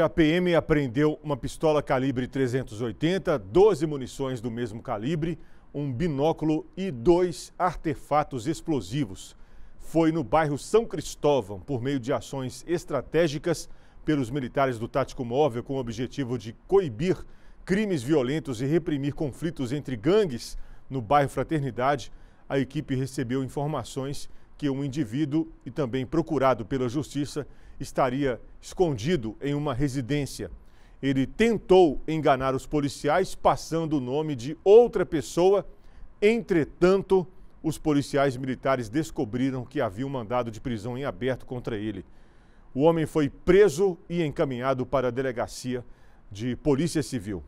A PM apreendeu uma pistola calibre 380, 12 munições do mesmo calibre, um binóculo e dois artefatos explosivos. Foi no bairro São Cristóvão, por meio de ações estratégicas pelos militares do Tático Móvel, com o objetivo de coibir crimes violentos e reprimir conflitos entre gangues no bairro Fraternidade. A equipe recebeu informações que um indivíduo e também procurado pela justiça estaria escondido em uma residência. Ele tentou enganar os policiais passando o nome de outra pessoa. Entretanto, os policiais militares descobriram que havia um mandado de prisão em aberto contra ele. O homem foi preso e encaminhado para a delegacia de Polícia Civil.